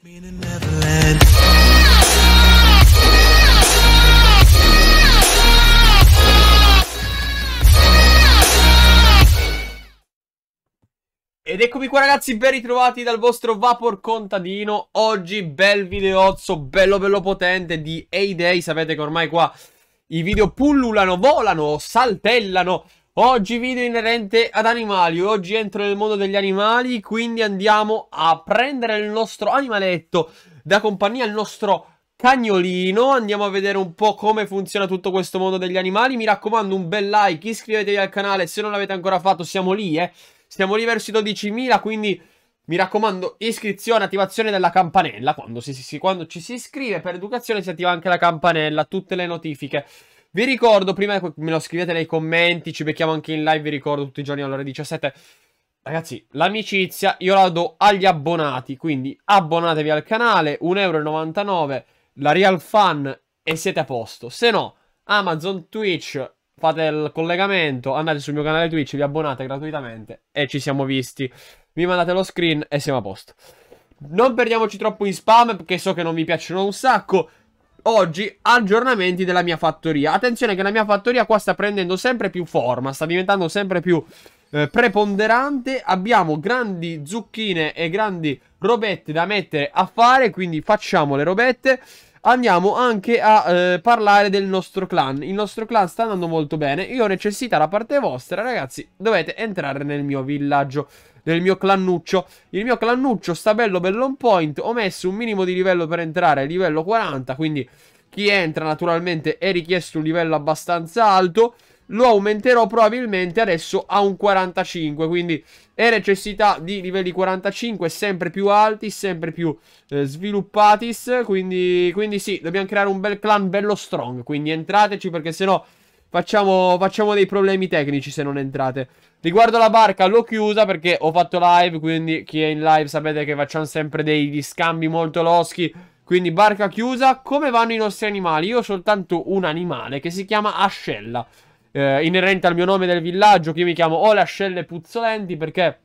Ed eccomi qua ragazzi, ben ritrovati dal vostro Vapor Contadino Oggi bel videozzo, bello bello potente di a Sapete che ormai qua i video pullulano, volano, saltellano Oggi video inerente ad animali, oggi entro nel mondo degli animali, quindi andiamo a prendere il nostro animaletto da compagnia, il nostro cagnolino, andiamo a vedere un po' come funziona tutto questo mondo degli animali, mi raccomando un bel like, iscrivetevi al canale se non l'avete ancora fatto, siamo lì eh, siamo lì verso i 12.000, quindi mi raccomando iscrizione, attivazione della campanella, quando, si, si, quando ci si iscrive per educazione si attiva anche la campanella, tutte le notifiche. Vi ricordo, prima me lo scrivete nei commenti, ci becchiamo anche in live, vi ricordo tutti i giorni alle ore 17. Ragazzi, l'amicizia io la do agli abbonati, quindi abbonatevi al canale, 1,99€, la Real Fan e siete a posto. Se no, Amazon, Twitch, fate il collegamento, andate sul mio canale Twitch, vi abbonate gratuitamente e ci siamo visti. Mi mandate lo screen e siamo a posto. Non perdiamoci troppo in spam perché so che non vi piacciono un sacco oggi aggiornamenti della mia fattoria. Attenzione che la mia fattoria qua sta prendendo sempre più forma, sta diventando sempre più eh, preponderante. Abbiamo grandi zucchine e grandi robette da mettere a fare, quindi facciamo le robette andiamo anche a eh, parlare del nostro clan. Il nostro clan sta andando molto bene. Io ho necessità da parte vostra, ragazzi, dovete entrare nel mio villaggio Nel mio clannuccio. Il mio clannuccio sta bello bello on point. Ho messo un minimo di livello per entrare, livello 40, quindi chi entra naturalmente è richiesto un livello abbastanza alto lo aumenterò probabilmente adesso a un 45, quindi è necessità di livelli 45 sempre più alti, sempre più eh, sviluppati, quindi, quindi, sì, dobbiamo creare un bel clan bello strong, quindi entrateci perché sennò facciamo, facciamo dei problemi tecnici se non entrate. Riguardo la barca l'ho chiusa perché ho fatto live, quindi chi è in live sapete che facciamo sempre degli scambi molto loschi, quindi barca chiusa. Come vanno i nostri animali? Io ho soltanto un animale che si chiama Ascella eh, inerente al mio nome del villaggio, che io mi chiamo Ole Ascelle Puzzolenti, perché...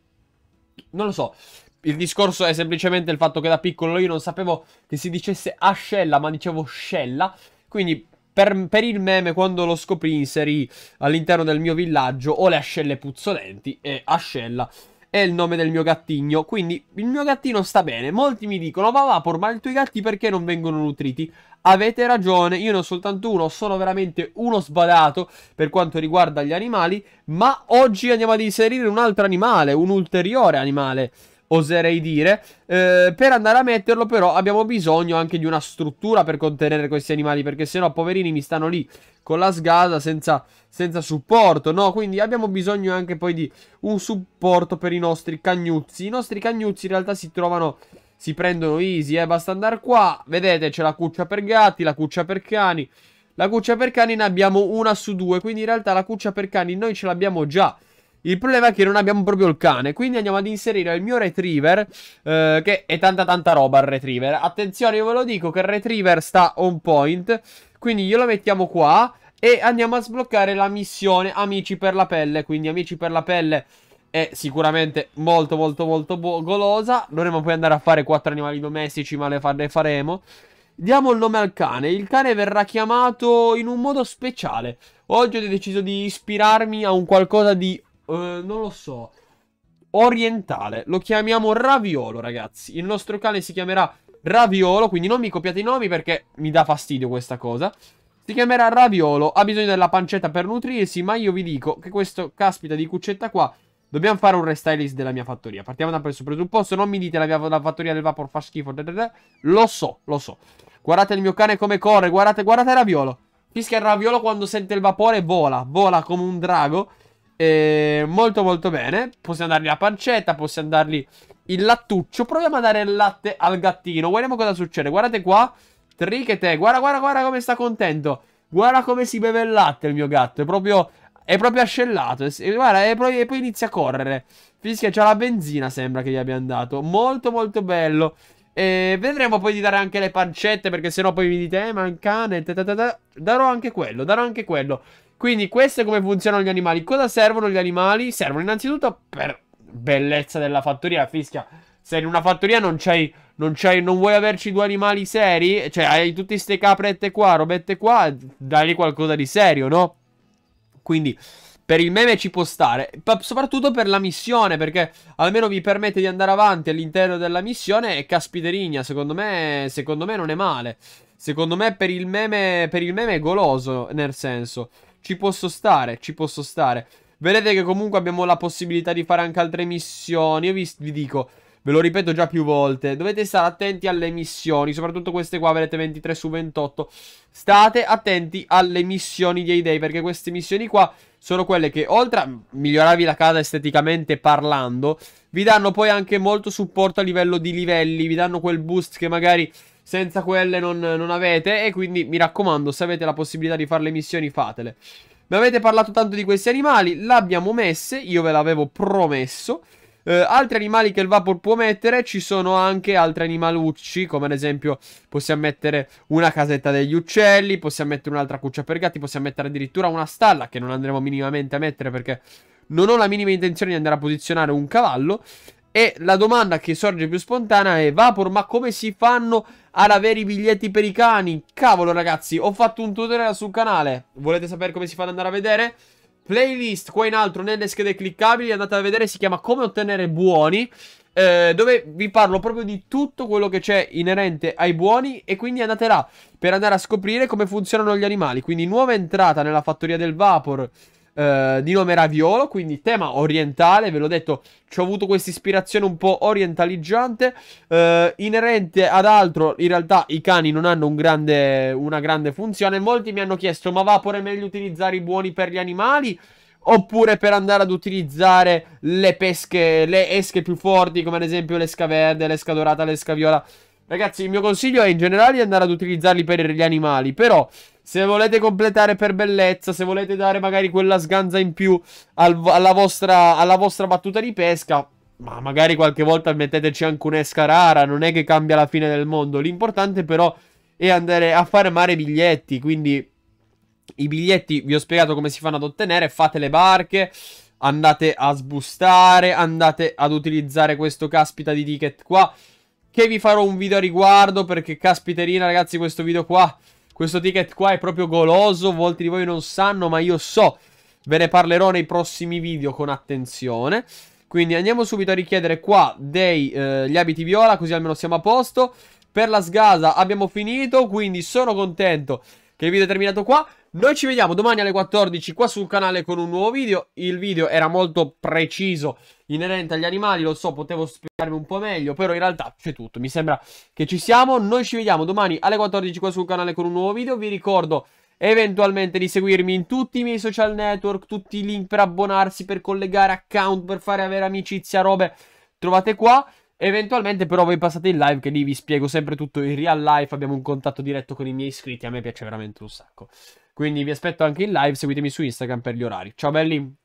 Non lo so, il discorso è semplicemente il fatto che da piccolo io non sapevo che si dicesse ascella, ma dicevo scella. Quindi per, per il meme, quando lo scoprì, inserì all'interno del mio villaggio Ole ascelle puzzolenti e ascella è il nome del mio gattino. Quindi il mio gattino sta bene. Molti mi dicono, ma Vapor, ma i tuoi gatti perché non vengono nutriti? Avete ragione, io ne ho soltanto uno, sono veramente uno sbadato per quanto riguarda gli animali, ma oggi andiamo ad inserire un altro animale, un ulteriore animale oserei dire. Eh, per andare a metterlo però abbiamo bisogno anche di una struttura per contenere questi animali, perché sennò poverini mi stanno lì con la sgasa senza, senza supporto, no? Quindi abbiamo bisogno anche poi di un supporto per i nostri cagnuzzi. I nostri cagnuzzi in realtà si trovano... Si prendono easy, eh, basta andare qua, vedete c'è la cuccia per gatti, la cuccia per cani, la cuccia per cani ne abbiamo una su due, quindi in realtà la cuccia per cani noi ce l'abbiamo già, il problema è che non abbiamo proprio il cane, quindi andiamo ad inserire il mio retriever, eh, che è tanta tanta roba il retriever. Attenzione, io ve lo dico che il retriever sta on point, quindi glielo mettiamo qua e andiamo a sbloccare la missione Amici per la pelle, quindi Amici per la pelle è sicuramente molto molto molto golosa. Dovremmo poi andare a fare quattro animali domestici, ma le, fa le faremo. Diamo il nome al cane. Il cane verrà chiamato in un modo speciale. Oggi ho deciso di ispirarmi a un qualcosa di eh, non lo so, orientale. Lo chiamiamo raviolo, ragazzi. Il nostro cane si chiamerà raviolo, quindi non mi copiate i nomi perché mi dà fastidio questa cosa. Si chiamerà raviolo, ha bisogno della pancetta per nutrirsi, ma io vi dico che questo caspita di cuccetta qua... Dobbiamo fare un restylis della mia fattoria. Partiamo da questo presupposto. Non mi dite la, mia, la fattoria del vapor fa schifo. Da da da. Lo so, lo so. Guardate il mio cane come corre. Guardate, guardate il raviolo. Fischia il raviolo quando sente il vapore vola. Vola come un drago. Eh, molto molto bene. Possiamo dargli la pancetta, possiamo dargli il lattuccio. Proviamo a dare il latte al gattino. Guardiamo cosa succede. Guardate qua. Trichete. Guarda, guarda, guarda come sta contento. Guarda come si beve il latte il mio gatto. È proprio... È proprio ascellato. E, guarda, e poi, e poi inizia a correre. Fischia, c'ha la benzina, sembra che gli abbia andato. Molto molto bello. E vedremo poi di dare anche le pancette perché sennò poi mi dite, eh, ma un cane, darò anche quello, darò anche quello. Quindi questo è come funzionano gli animali. Cosa servono gli animali? Servono innanzitutto per bellezza della fattoria, fischia. Se in una fattoria non c'hai, non c'hai, non vuoi averci due animali seri, cioè hai tutte ste caprette qua, robette qua, dai qualcosa di serio, no? Quindi per il meme ci può stare, soprattutto per la missione, perché almeno vi permette di andare avanti all'interno della missione e caspiterigna, secondo me, secondo me non è male. Secondo me per il meme, per il meme è goloso, nel senso... Ci posso stare, ci posso stare. Vedete che comunque abbiamo la possibilità di fare anche altre missioni. Io vi, vi dico, ve lo ripeto già più volte, dovete stare attenti alle missioni, soprattutto queste qua, vedete 23 su 28. State attenti alle missioni dei dei, perché queste missioni qua sono quelle che oltre a migliorarvi la casa esteticamente parlando, vi danno poi anche molto supporto a livello di livelli, vi danno quel boost che magari senza quelle non, non avete. E quindi mi raccomando, se avete la possibilità di fare le missioni, fatele. Mi avete parlato tanto di questi animali, l'abbiamo messe, io ve l'avevo promesso. Eh, altri animali che il Vapor può mettere, ci sono anche altri animalucci, come ad esempio possiamo mettere una casetta degli uccelli, possiamo mettere un'altra cuccia per gatti, possiamo mettere addirittura una stalla, che non andremo minimamente a mettere perché non ho la minima intenzione di andare a posizionare un cavallo. E la domanda che sorge più spontanea è Vapor ma come si fanno ad avere i biglietti per i cani? Cavolo ragazzi ho fatto un tutorial sul canale Volete sapere come si fa ad andare a vedere? Playlist qua in alto nelle schede cliccabili andate a vedere si chiama come ottenere buoni eh, dove vi parlo proprio di tutto quello che c'è inerente ai buoni e quindi andate là per andare a scoprire come funzionano gli animali quindi nuova entrata nella fattoria del Vapor di eh, nome Raviolo, quindi tema orientale, ve l'ho detto, ci ho avuto questa ispirazione un po' orientalizzante, eh, inerente ad altro, in realtà i cani non hanno un grande, una grande funzione, molti mi hanno chiesto ma Vapor è meglio utilizzare i buoni per gli animali? oppure per andare ad utilizzare le pesche, le esche più forti, come ad esempio l'esca verde, l'esca dorata, l'esca viola. Ragazzi, il mio consiglio è in generale di andare ad utilizzarli per gli animali, però se volete completare per bellezza, se volete dare magari quella sganza in più al, alla, vostra, alla vostra battuta di pesca, ma magari qualche volta metteteci anche un'esca rara, non è che cambia la fine del mondo. L'importante però è andare a farmare biglietti, quindi i biglietti vi ho spiegato come si fanno ad ottenere, fate le barche, andate a sbustare, andate ad utilizzare questo caspita di ticket qua, che vi farò un video a riguardo perché caspiterina ragazzi questo video qua questo ticket qua è proprio goloso, molti di voi non sanno, ma io so. Ve ne parlerò nei prossimi video con attenzione. Quindi andiamo subito a richiedere qua dei, eh, gli abiti viola, così almeno siamo a posto. Per la sgasa abbiamo finito, quindi sono contento che il video è terminato qua. Noi ci vediamo domani alle 14 qua sul canale con un nuovo video. Il video era molto preciso, inerente agli animali, lo so, potevo spiegarmi un po' meglio, però in realtà c'è tutto. Mi sembra che ci siamo. Noi ci vediamo domani alle 14 qua sul canale con un nuovo video. Vi ricordo eventualmente di seguirmi in tutti i miei social network, tutti i link per abbonarsi, per collegare account, per fare avere amicizia, robe, trovate qua. Eventualmente però voi passate in live che lì vi spiego sempre tutto in real life, abbiamo un contatto diretto con i miei iscritti, a me piace veramente un sacco. Quindi vi aspetto anche in live, seguitemi su Instagram per gli orari. Ciao belli!